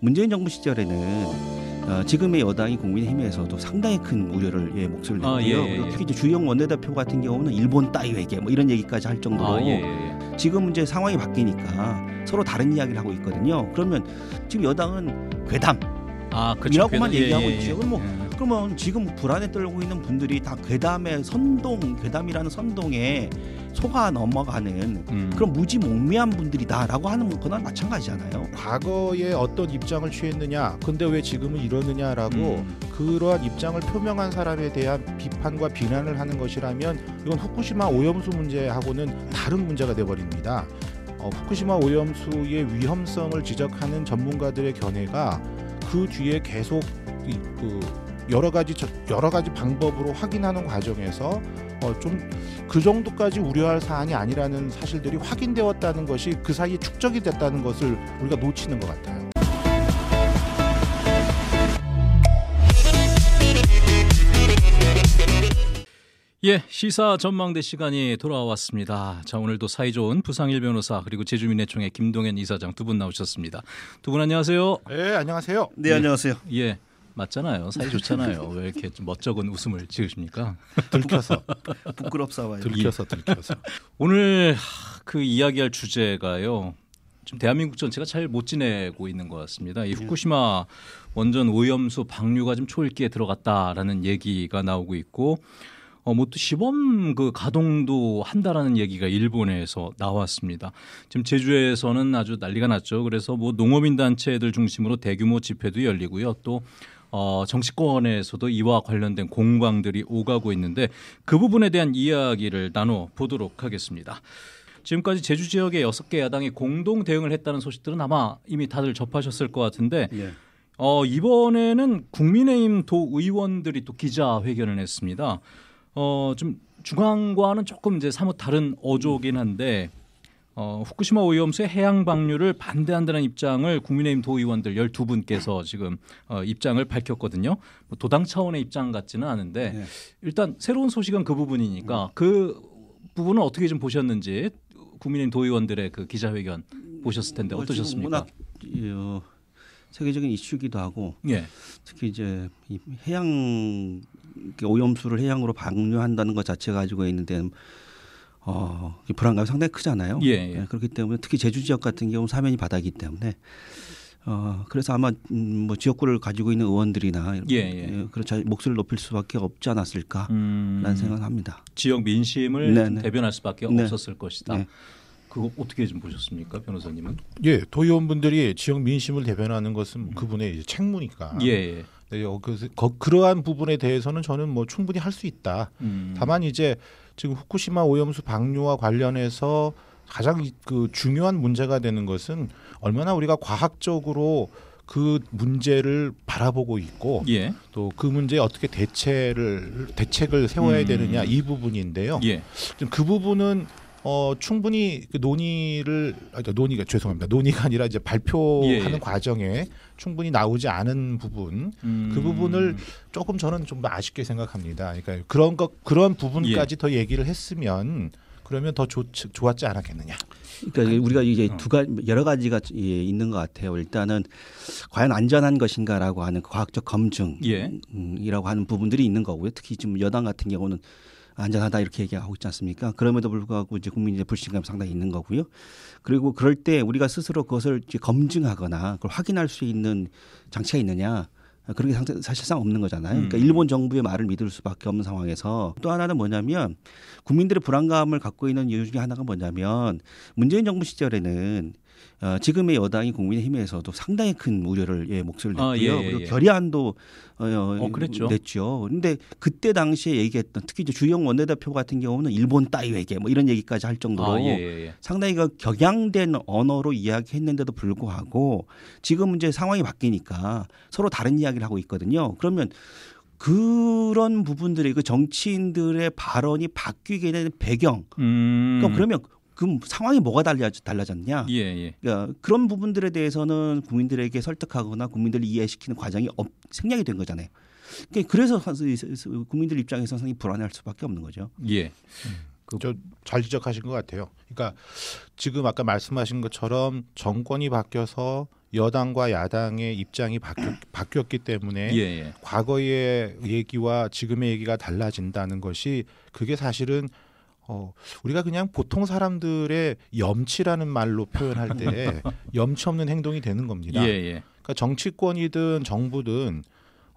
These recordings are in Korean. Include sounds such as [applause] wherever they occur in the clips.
문재인 정부 시절에는 어, 지금의 여당이 국민의힘에서도 상당히 큰 우려를 예, 목소리를 아, 냈고요. 아, 예, 예, 그리고 예. 특히 이제 주영 원내대표 같은 경우는 일본 따위에게 뭐 이런 얘기까지 할 정도로 아, 예, 예, 지금 이제 상황이 바뀌니까 서로 다른 이야기를 하고 있거든요. 그러면 지금 여당은 괴담 아, 그렇죠. 이라고만 괴담, 얘기하고 있죠. 그럼 뭐 그러면 지금 불안에 떨고 있는 분들이 다 괴담의 선동, 괴담이라는 선동에 속아 넘어가는 음. 그런 무지몽미한 분들이다라고 하는 거나 마찬가지잖아요. 과거에 어떤 입장을 취했느냐, 근데 왜 지금은 이러느냐라고 음. 그러한 입장을 표명한 사람에 대한 비판과 비난을 하는 것이라면 이건 후쿠시마 오염수 문제하고는 다른 문제가 돼버립니다. 어, 후쿠시마 오염수의 위험성을 지적하는 전문가들의 견해가 그 뒤에 계속 그 여러 가지 여러 가지 방법으로 확인하는 과정에서 어좀그 정도까지 우려할 사안이 아니라는 사실들이 확인되었다는 것이 그 사이에 축적이 됐다는 것을 우리가 놓치는 것 같아요. 예, 시사 전망대 시간이 돌아왔습니다. 자, 오늘도 사이좋은 부상일 변호사 그리고 제주민의총회 김동현 이사장 두 분 나오셨습니다. 두 분 안녕하세요. 네, 안녕하세요. 네, 안녕하세요. 예. 예. 맞잖아요. 사이 좋잖아요. 왜 이렇게 좀 멋쩍은 웃음을 지으십니까? [laughs] 들켜서 부끄럽사와요. 들켜서 들켜서. 오늘 그 이야기할 주제가요. 지금 대한민국 전체가 잘 못 지내고 있는 것 같습니다. 이 예. 후쿠시마 원전 오염수 방류가 좀 초읽기에 들어갔다라는 얘기가 나오고 있고 어, 뭐 또 시범 그 가동도 한다라는 얘기가 일본에서 나왔습니다. 지금 제주에서는 아주 난리가 났죠. 그래서 뭐 농업인 단체들 중심으로 대규모 집회도 열리고요. 또 어, 정치권에서도 이와 관련된 공방들이 오가고 있는데 그 부분에 대한 이야기를 나눠 보도록 하겠습니다. 지금까지 제주 지역의 여섯 개 야당이 공동 대응을 했다는 소식들은 아마 이미 다들 접하셨을 것 같은데 예. 어, 이번에는 국민의힘 도 의원들이 또 기자회견을 했습니다. 어, 좀 중앙과는 조금 이제 사뭇 다른 어조긴 한데 어, 후쿠시마 오염수의 해양 방류를 반대한다는 입장을 국민의힘 도의원들 12분께서 지금 어, 입장을 밝혔거든요. 뭐 도당 차원의 입장 같지는 않은데 네. 일단 새로운 소식은 그 부분이니까 네. 그 부분은 어떻게 좀 보셨는지 국민의힘 도의원들의 그 기자회견 보셨을 텐데 뭐 어떠셨습니까? 워 어, 세계적인 이슈기도 하고 네. 특히 이제 이 해양 오염수를 해양으로 방류한다는 것 자체 가지고 있는 데는 어, 불안감이 상당히 크잖아요. 예, 예. 네, 그렇기 때문에 특히 제주 지역 같은 경우 사면이 바닥이기 때문에 어, 그래서 아마 음, 뭐 지역구를 가지고 있는 의원들이나 예, 예. 그렇죠 목소리를 높일 수밖에 없지 않았을까라는 음, 생각합니다. 을 지역 민심을 네네. 네. 대변할 수밖에 네네. 없었을 것이다. 네. 그거 어떻게 좀 보셨습니까, 변호사님은? 예, 도의원분들이 지역 민심을 대변하는 것은 그분의 이제 책무니까. 예. 예. 네, 어, 그, 그, 그러한 부분에 대해서는 저는 뭐 충분히 할 수 있다. 음. 다만 이제 지금 후쿠시마 오염수 방류와 관련해서 가장 그 중요한 문제가 되는 것은 얼마나 우리가 과학적으로 그 문제를 바라보고 있고 예. 또그 문제에 어떻게 대체를 대책을 세워야 음. 되느냐 이 부분인데요. 예. 그 부분은 어, 충분히 그 논의를 아, 논의가 죄송합니다. 논의가 아니라 이제 발표하는 예, 예. 과정에 충분히 나오지 않은 부분 음. 그 부분을 조금 저는 좀 아쉽게 생각합니다. 그러니까 그런 것 그런 부분까지 예. 더 얘기를 했으면 그러면 더 좋, 지 좋았지 않았겠느냐. 그러니까 우리가 이제 어. 두 가지 여러 가지가 예, 있는 것 같아요. 일단은 과연 안전한 것인가라고 하는 과학적 검증이라고 예. 음, 하는 부분들이 있는 거고요. 특히 지금 여당 같은 경우는 안전하다 이렇게 얘기하고 있지 않습니까? 그럼에도 불구하고 이제 국민의 불신감이 상당히 있는 거고요. 그리고 그럴 때 우리가 스스로 그것을 이제 검증하거나 그걸 확인할 수 있는 장치가 있느냐 그런 게 사실상 없는 거잖아요. 그러니까 음. 일본 정부의 말을 믿을 수밖에 없는 상황에서 또 하나는 뭐냐면 국민들의 불안감을 갖고 있는 이유 중에 하나가 뭐냐면 문재인 정부 시절에는 어, 지금의 여당인 국민의힘에서도 상당히 큰 우려를 예, 목소리를 아, 냈고요. 아, 예, 예, 그리고 예. 결의안도 어, 어, 어, 그랬죠. 냈죠. 그런데 그때 당시에 얘기했던 특히 이제 주영 원내대표 같은 경우는 일본 따위에게 뭐 이런 얘기까지 할 정도로 아, 예, 예, 상당히 그 격양된 언어로 이야기했는데도 불구하고 지금 이제 상황이 바뀌니까 서로 다른 이야기를 하고 있거든요. 그러면 그런 부분들이 그 정치인들의 발언이 바뀌게 되는 배경. 음. 그러니까 그러면 그럼 상황이 뭐가 달라졌, 달라졌냐? 예, 예. 그러니까 그런 부분들에 대해서는 국민들에게 설득하거나 국민들을 이해시키는 과정이 없, 생략이 된 거잖아요. 그러니까 그래서 국민들 입장에서 상당히 불안해할 수밖에 없는 거죠. 예. 음. 그... 저잘 지적하신 것 같아요. 그러니까 지금 아까 말씀하신 것처럼 정권이 바뀌어서 여당과 야당의 입장이 바뀌었, 기 때문에 예, 예. 과거의 얘기와 지금의 얘기가 달라진다는 것이 그게 사실은 어, 우리가 그냥 보통 사람들의 염치라는 말로 표현할 때 [laughs] 염치 없는 행동이 되는 겁니다. 예, 예. 그러니까 정치권이든 정부든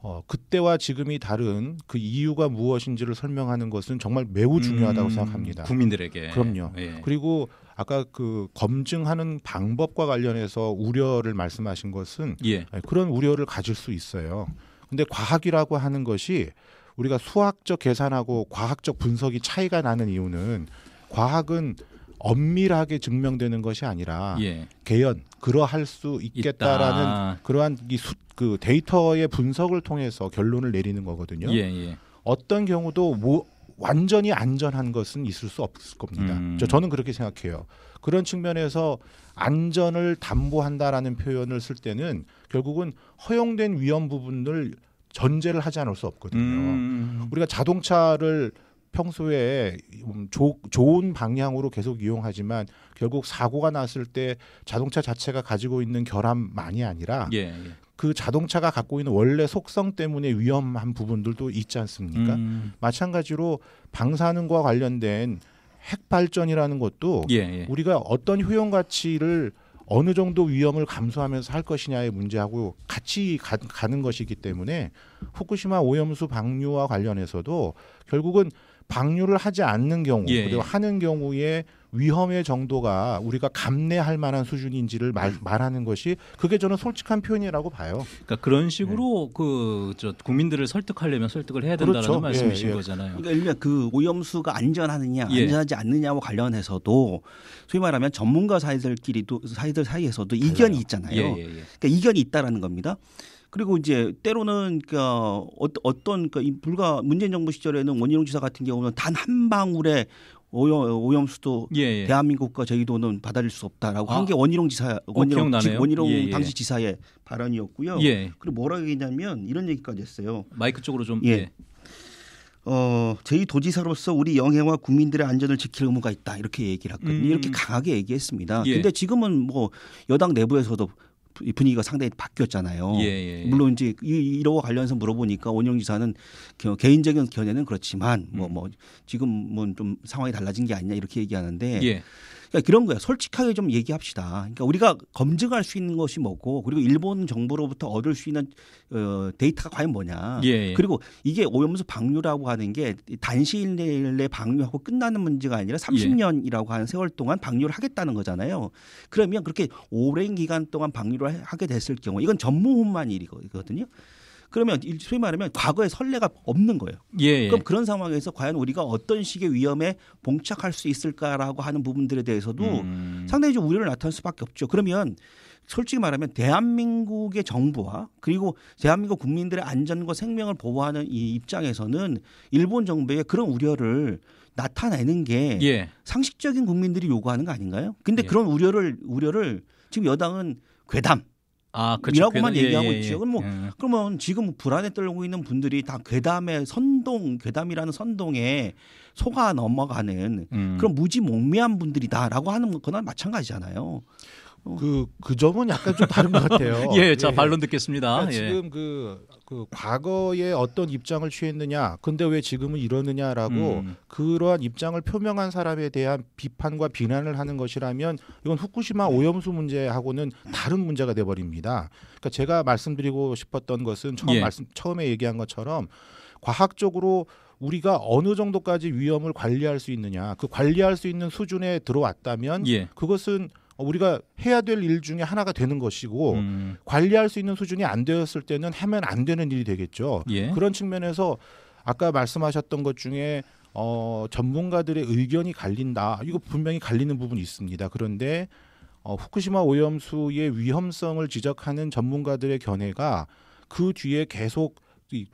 어, 그때와 지금이 다른 그 이유가 무엇인지를 설명하는 것은 정말 매우 중요하다고 음, 생각합니다. 국민들에게. 그럼요. 예. 그리고 아까 그 검증하는 방법과 관련해서 우려를 말씀하신 것은 예. 그런 우려를 가질 수 있어요. 근데 과학이라고 하는 것이 우리가 수학적 계산하고 과학적 분석이 차이가 나는 이유는 과학은 엄밀하게 증명되는 것이 아니라 예. 개연 그러할 수 있겠다라는 있다. 그러한 이그 데이터의 분석을 통해서 결론을 내리는 거거든요. 예, 예. 어떤 경우도 뭐 완전히 안전한 것은 있을 수 없을 겁니다. 음. 저, 저는 그렇게 생각해요. 그런 측면에서 안전을 담보한다라는 표현을 쓸 때는 결국은 허용된 위험 부분을 전제를 하지 않을 수 없거든요. 음. 우리가 자동차를 평소에 음, 조, 좋은 방향으로 계속 이용하지만 결국 사고가 났을 때 자동차 자체가 가지고 있는 결함만이 아니라 예, 예. 그 자동차가 갖고 있는 원래 속성 때문에 위험한 부분들도 있지 않습니까? 음. 마찬가지로 방사능과 관련된 핵 발전이라는 것도 예, 예, 우리가 어떤 효용 가치를 어느 정도 위험을 감수하면서 할 것이냐의 문제하고 같이 가, 는 것이기 때문에 후쿠시마 오염수 방류와 관련해서도 결국은 방류를 하지 않는 경우 예. 그리고 예. 하는 경우에 위험의 정도가 우리가 감내할 만한 수준인지를 말, 네. 말하는 것이 그게 저는 솔직한 표현이라고 봐요. 그러니까 그런 네. 식으로 예. 그 그저 국민들을 설득하려면 설득을 해야 된다는 그렇죠. 말씀이신 예, 예. 거잖아요. 그러니까 일명 그 오염수가 안전하느냐 예. 안전하지 않느냐와 관련해서도 소위 말하면 전문가 사이들끼리도 사이들 사이에서도 달라요. 이견이 있잖아요. 예, 예, 그러니까 이견이 있다라는 겁니다. 그리고 이제 때로는 그까 그러니까 어, 어떤 그니까 불과 문재인 정부 시절에는 원희룡 지사 같은 경우는 단 한 방울의 오염, 오염수도 예, 예. 대한민국과 제주도는 받아들일 수 없다라고 아. 한게 원희룡 지사 어, 원희룡, 지, 원희룡 예, 예, 당시 지사의 발언이었고요. 예. 그리고 뭐라고 얘기냐면 이런 얘기까지 했어요. 마이크 쪽으로 좀 예. 예. 어, 제2도지사로서 우리 영해와 국민들의 안전을 지킬 의무가 있다. 이렇게 얘기를 했거든요. 음. 이렇게 강하게 얘기했습니다. 예. 근데 지금은 뭐 여당 내부에서도 이 분위기가 상당히 바뀌었잖아요. 예, 예. 예. 물론 이제 이러와 관련해서 물어보니까 원영 지사는 개인적인 견해는 그렇지만 뭐뭐 음. 뭐 지금 뭐좀 상황이 달라진 게 아니냐 이렇게 얘기하는데 예. 그러니까 그런 거예요 솔직하게 좀 얘기합시다. 그러니까 우리가 검증할 수 있는 것이 뭐고 그리고 일본 정부로부터 얻을 수 있는 어, 데이터가 과연 뭐냐. 예. 예. 그리고 이게 오염수 방류라고 하는 게 단시일 내에 방류하고 끝나는 문제가 아니라 30년이라고 예. 하는 세월 동안 방류를 하겠다는 거잖아요. 그러면 그렇게 오랜 기간 동안 방류를 하게 됐을 경우 이건 전무후무한 일이거든요. 그러면 소위 말하면 과거의 선례가 없는 거예요. 예, 예. 그럼 그런 상황에서 과연 우리가 어떤 식의 위험에 봉착할 수 있을까라고 하는 부분들에 대해서도 음. 상당히 좀 우려를 나타낼 수밖에 없죠. 그러면 솔직히 말하면 대한민국의 정부와 그리고 대한민국 국민들의 안전과 생명을 보호하는 이 입장에서는 일본 정부의 그런 우려를 나타내는 게 예. 상식적인 국민들이 요구하는 거 아닌가요? 근데 예. 그런 우려를 우려를 지금 여당은 괴담 아, 그렇 이라고만 괴담, 예, 얘기하고 예, 예, 있죠. 그럼 뭐 예. 그러면 지금 불안에 떨고 있는 분들이 다 괴담의 선동, 괴담이라는 선동에 속아 넘어가는 음. 그런 무지몽미한 분들이다라고 하는 거나 마찬가지잖아요. 어. 그, 그 점은 약간 좀 다른 것 같아요. [laughs] 예, 자, 반론 예. 듣겠습니다. 그러니까 예. 지금 그, 그, 과거에 어떤 입장을 취했느냐, 근데 왜 지금은 이러느냐라고 음. 그러한 입장을 표명한 사람에 대한 비판과 비난을 하는 것이라면 이건 후쿠시마 오염수 문제하고는 다른 문제가 돼버립니다 그러니까 제가 말씀드리고 싶었던 것은 처음 예. 말씀, 처음에 얘기한 것처럼 과학적으로 우리가 어느 정도까지 위험을 관리할 수 있느냐, 그 관리할 수 있는 수준에 들어왔다면 예. 그것은 어, 우리가 해야 될 일 중에 하나가 되는 것이고 음. 관리할 수 있는 수준이 안 되었을 때는 하면 안 되는 일이 되겠죠. 예. 그런 측면에서 아까 말씀하셨던 것 중에 어, 전문가들의 의견이 갈린다. 이거 분명히 갈리는 부분이 있습니다. 그런데 어, 후쿠시마 오염수의 위험성을 지적하는 전문가들의 견해가 그 뒤에 계속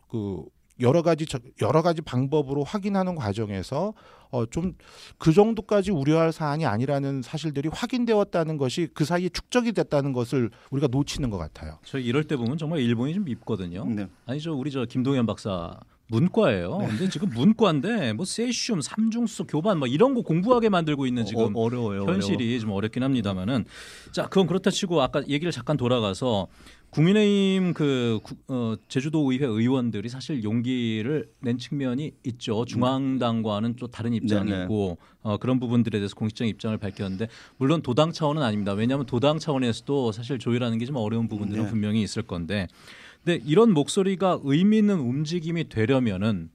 그 여러 가지 여러 가지 방법으로 확인하는 과정에서 어좀 그 정도까지 우려할 사안이 아니라는 사실들이 확인되었다는 것이 그 사이에 축적이 됐다는 것을 우리가 놓치는 것 같아요. 저 이럴 때 보면 정말 일본이 좀 밉거든요. 네. 아니 저 우리 저 김동현 박사 문과예요. 네. 근데 지금 문과인데 뭐 세슘, 삼중수, 교반 뭐 이런 거 공부하게 만들고 있는 지금 어, 려워요 현실이 어려워. 좀 어렵긴 합니다만은 자 그건 그렇다 치고 아까 얘기를 잠깐 돌아가서 국민의힘 그 어, 제주도 의회 의원들이 사실 용기를 낸 측면이 있죠. 음. 중앙당과는 또 다른 입장이 네네. 있고 어, 그런 부분들에 대해서 공식적인 입장을 밝혔는데 물론 도당 차원은 아닙니다. 왜냐하면 도당 차원에서도 사실 조율하는 게 좀 어려운 부분들은 네. 분명히 있을 건데 근데 네, 이런 목소리가 의미 있는 움직임이 되려면은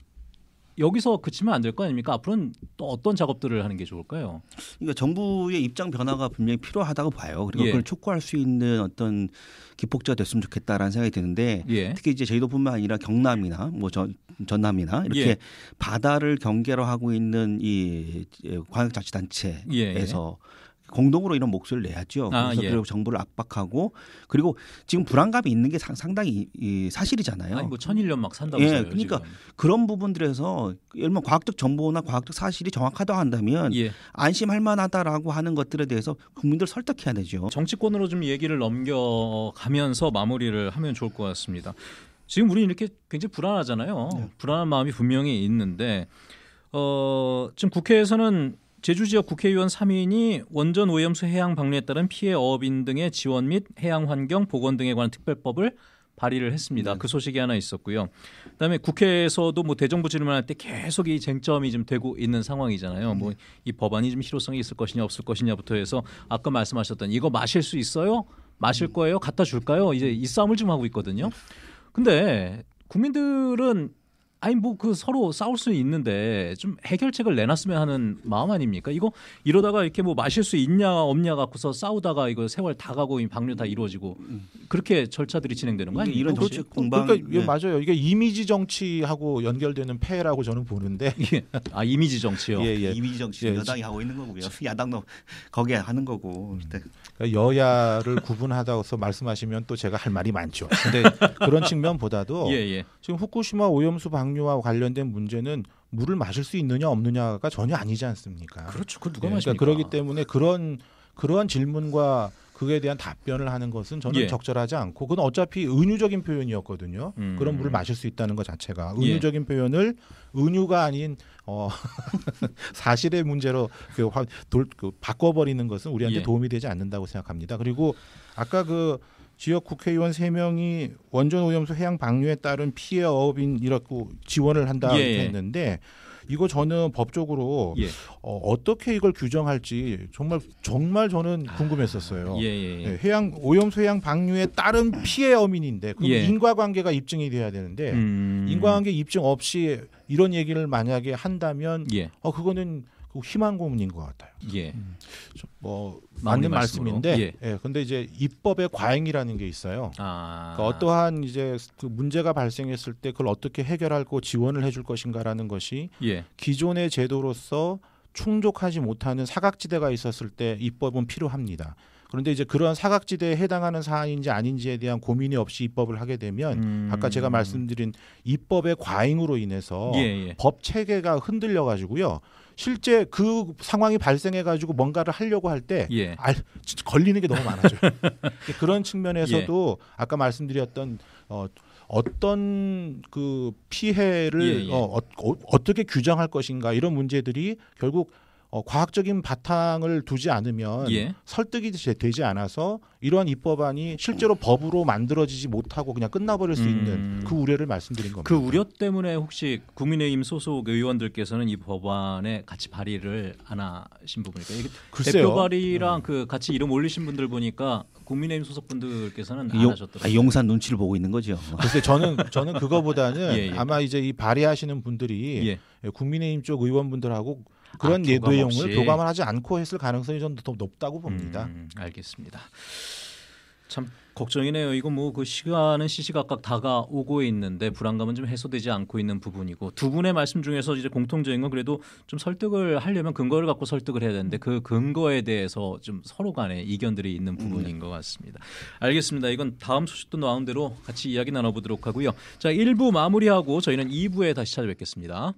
여기서 그치면 안 될 거 아닙니까? 앞으로는 또 어떤 작업들을 하는 게 좋을까요? 그러니까 정부의 입장 변화가 분명히 필요하다고 봐요. 그리고 예. 그걸 촉구할 수 있는 어떤 기폭제가 됐으면 좋겠다라는 생각이 드는데 예. 특히 이제 제주도뿐만 아니라 경남이나 뭐 전, 전남이나 이렇게 예. 바다를 경계로 하고 있는 이 관광자치단체에서 예. 공동으로 이런 목소리를 내야죠. 아, 그래서 아, 예. 그리고 정부를 압박하고 그리고 지금 불안감이 있는 게 상당히 이 사실이잖아요. 아니 뭐 천일년 막 산다고 예, 써요, 그러니까 지금. 그런 부분들에서 예를 들면 과학적 정보나 과학적 사실이 정확하다 고 한다면 예. 안심할 만하다라고 하는 것들에 대해서 국민들 설득해야 되죠. 정치권으로 좀 얘기를 넘겨가면서 마무리를 하면 좋을 것 같습니다. 지금 우리는 이렇게 굉장히 불안하잖아요. 네. 불안한 마음이 분명히 있는데 어, 지금 국회에서는 제주 지역 국회의원 3인이 원전 오염수 해양 방류에 따른 피해 어업인 등의 지원 및 해양 환경 보건 등에 관한 특별법을 발의를 했습니다. 네. 그 소식이 하나 있었고요. 그다음에 국회에서도 뭐 대정부 질문할 때 계속 이 쟁점이 좀 되고 있는 상황이잖아요. 뭐 네. 뭐이 법안이 좀 실효성이 있을 것이냐 없을 것이냐부터 해서 아까 말씀하셨던 이거 마실 수 있어요? 마실 네. 거예요? 갖다 줄까요? 이제 이 싸움을 좀 하고 있거든요. 근데 국민들은 아니 뭐 그 서로 싸울 수 있는데 좀 해결책을 내놨으면 하는 마음 아닙니까? 이거 이러다가 이렇게 뭐 마실 수 있냐 없냐 갖고서 싸우다가 이거 세월 다 가고 방류 다 이루어지고 그렇게 절차들이 진행되는 거 아니에요? 이런 그렇죠. 공방. 그러니까 예. 맞아요. 이게 이미지 정치하고 연결되는 폐해라고 저는 보는데. [laughs] 예. 아 이미지 정치요. 예, 예. 이미지 정치 예, 여당이 하고 있는 거고요. [laughs] 야당도 거기에 하는 거고. 음. 그러니까 여야를 구분하다고서 말씀하시면 또 제가 할 말이 많죠. 근데 그런 [laughs] 측면보다도 예, 예. 지금 후쿠시마 오염수 방 당뇨와 관련된 문제는 물을 마실 수 있느냐 없느냐가 전혀 아니지 않습니까? 그렇죠. 그 누가 네, 마십니까 그러기 때문에 그런 그러한 질문과 그에 대한 답변을 하는 것은 저는 예. 적절하지 않고 그건 어차피 은유적인 표현이었거든요. 음. 그런 물을 마실 수 있다는 것 자체가 예. 은유적인 예. 표현을 은유가 아닌 어 [laughs] 사실의 문제로 그, 돌, 그 바꿔버리는 것은 우리한테 예. 도움이 되지 않는다고 생각합니다. 그리고 아까 그 지역 국회의원 세명이 원전 오염수 해양 방류에 따른 피해 어업인 이렇고 지원을 한다고 예. 예. 했는데 이거 저는 법적으로 예. 어, 어떻게 이걸 규정할지 정말 정말 저는 아, 궁금했었어요. 아, 예, 예, 네, 해양 오염수 해양 방류에 따른 피해 어민인데 그럼 예. 인과관계가 입증이 돼야 되는데 음... 인과관계 입증 없이 이런 얘기를 만약에 한다면 어 그거는 그 희망고문인 것 같아요. 예. 뭐 맞는 말씀인데 예. 예. 근데 이제 입법의 과잉이라는 게 있어요. 아. 그러니까 어떠한 이제 그 문제가 발생했을 때 그걸 어떻게 해결하고 지원을 해 줄 것인가라는 것이 예. 기존의 제도로서 충족하지 못하는 사각지대가 있었을 때 입법은 필요합니다. 그런데 이제 그러 사각지대에 해당하는 사안인지 아닌지에 대한 고민이 없이 입법을 하게 되면 음. 아까 제가 말씀드린 입법의 과잉으로 인해서 예, 예. 법 체계가 흔들려 가지고요. 실제 그 상황이 발생해 가지고 뭔가를 하려고 할때 예. 아, 걸리는 게 너무 많아져요. [laughs] 그런 측면에서도 예. 아까 말씀드렸던 어, 어떤 그 피해를 예, 예. 어, 어, 떻게 규정할 것인가 이런 문제들이 결국 어, 과학적인 바탕을 두지 않으면 예. 설득이 되지 않아서 이러한 입법안이 실제로 법으로 만들어지지 못하고 그냥 끝나버릴 수 있는 음. 그 우려를 말씀드린 겁니다. 그 우려 때문에 혹시 국민의힘 소속 의원들께서는 이 법안에 같이 발의를 안 하신 부분일까요? 글쎄요. 대표 발의랑 음. 그 같이 이름 올리신 분들 보니까 국민의힘 소속 분들께서는 안 용, 하셨더라고요. 아, 용산 눈치를 보고 있는 거죠. [laughs] 글쎄 저는 저는 그거보다는 [laughs] 예, 예. 아마 이제 이 발의하시는 분들이 예. 국민의힘 쪽 의원분들하고 그런 아, 교감 내용을 교감을 하지 않고 했을 가능성이 좀 더 높다고 봅니다. 음, 음, 알겠습니다. 참 걱정이네요. 이거 뭐 그 시간은 시시각각 다가오고 있는데 불안감은 좀 해소되지 않고 있는 부분이고 두 분의 말씀 중에서 이제 공통적인 건 그래도 좀 설득을 하려면 근거를 갖고 설득을 해야 되는데 그 근거에 대해서 좀 서로 간에 이견들이 있는 부분인 음. 것 같습니다. 알겠습니다. 이건 다음 소식도 나온 대로 같이 이야기 나눠보도록 하고요. 자, 1부 마무리하고 저희는 2부에 다시 찾아뵙겠습니다.